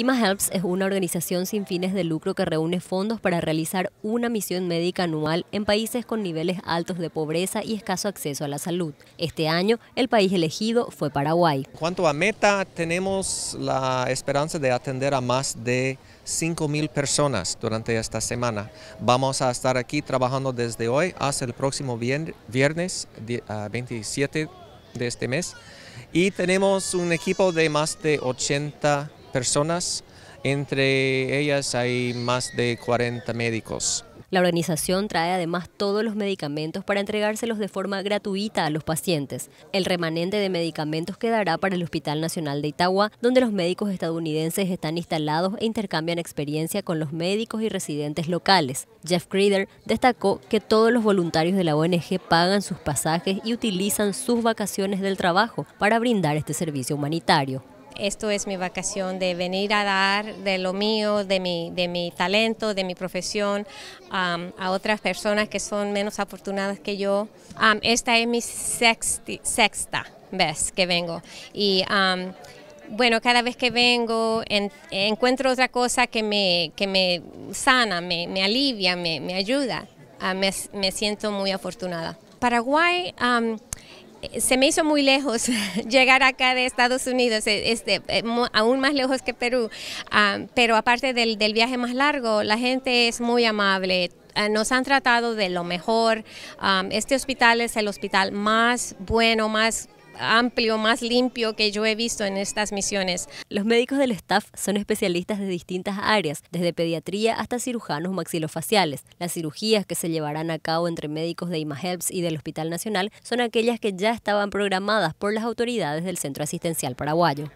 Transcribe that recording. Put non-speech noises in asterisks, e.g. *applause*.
IMAHELPS es una organización sin fines de lucro que reúne fondos para realizar una misión médica anual en países con niveles altos de pobreza y escaso acceso a la salud. Este año, el país elegido fue Paraguay. En cuanto a meta, tenemos la esperanza de atender a más de 5.000 personas durante esta semana. Vamos a estar aquí trabajando desde hoy hasta el próximo viernes 27 ah, de este mes y tenemos un equipo de más de 80 personas, entre ellas hay más de 40 médicos. La organización trae además todos los medicamentos para entregárselos de forma gratuita a los pacientes. El remanente de medicamentos quedará para el Hospital Nacional de Itagua, donde los médicos estadounidenses están instalados e intercambian experiencia con los médicos y residentes locales. Jeff Greeder destacó que todos los voluntarios de la ONG pagan sus pasajes y utilizan sus vacaciones del trabajo para brindar este servicio humanitario esto es mi vacación de venir a dar de lo mío, de mi, de mi talento, de mi profesión um, a otras personas que son menos afortunadas que yo. Um, esta es mi sexta vez que vengo y um, bueno, cada vez que vengo encuentro otra cosa que me, que me sana, me, alivia, me, ayuda. Ah, me, siento muy afortunada. Paraguay eh, se me hizo muy lejos *laughs* llegar acá de Estados Unidos, eh, este, eh, aún más lejos que Perú, ah, pero aparte del, viaje más largo, la gente es muy amable, ah, nos han tratado de lo mejor. Ah, este hospital es el hospital más bueno, más amplio, más limpio que yo he visto en estas misiones. Los médicos del staff son especialistas de distintas áreas, desde pediatría hasta cirujanos maxilofaciales. Las cirugías que se llevarán a cabo entre médicos de IMAHELPS y del Hospital Nacional son aquellas que ya estaban programadas por las autoridades del Centro Asistencial Paraguayo.